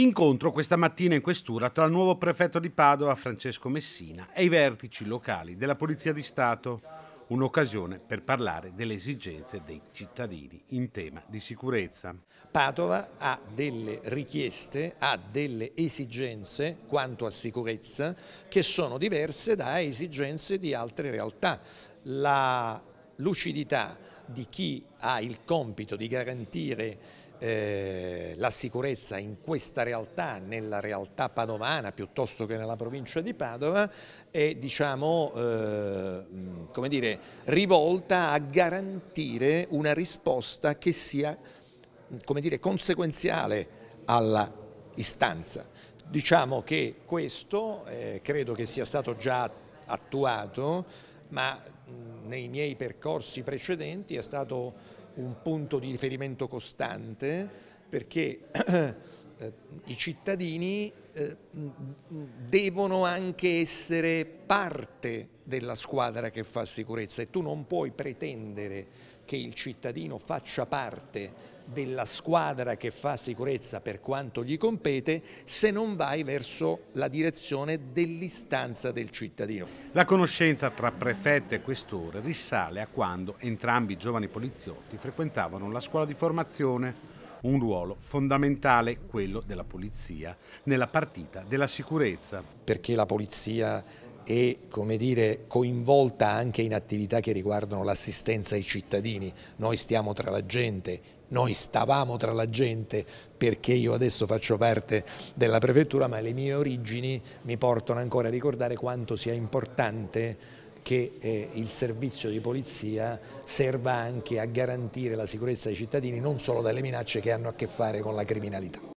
Incontro questa mattina in questura tra il nuovo prefetto di Padova, Francesco Messina, e i vertici locali della Polizia di Stato. Un'occasione per parlare delle esigenze dei cittadini in tema di sicurezza. Padova ha delle richieste, ha delle esigenze quanto a sicurezza che sono diverse da esigenze di altre realtà. La lucidità di chi ha il compito di garantire eh, la sicurezza in questa realtà, nella realtà padovana piuttosto che nella provincia di Padova, è diciamo, eh, come dire, rivolta a garantire una risposta che sia come dire, conseguenziale alla istanza. Diciamo che questo eh, credo che sia stato già attuato, ma mh, nei miei percorsi precedenti è stato un punto di riferimento costante perché eh, i cittadini eh, devono anche essere parte della squadra che fa sicurezza e tu non puoi pretendere che il cittadino faccia parte della squadra che fa sicurezza per quanto gli compete se non vai verso la direzione dell'istanza del cittadino. La conoscenza tra prefetto e questore risale a quando entrambi i giovani poliziotti frequentavano la scuola di formazione un ruolo fondamentale, quello della polizia, nella partita della sicurezza. Perché la polizia è come dire, coinvolta anche in attività che riguardano l'assistenza ai cittadini. Noi stiamo tra la gente, noi stavamo tra la gente perché io adesso faccio parte della prefettura, ma le mie origini mi portano ancora a ricordare quanto sia importante che eh, il servizio di polizia serva anche a garantire la sicurezza dei cittadini non solo dalle minacce che hanno a che fare con la criminalità.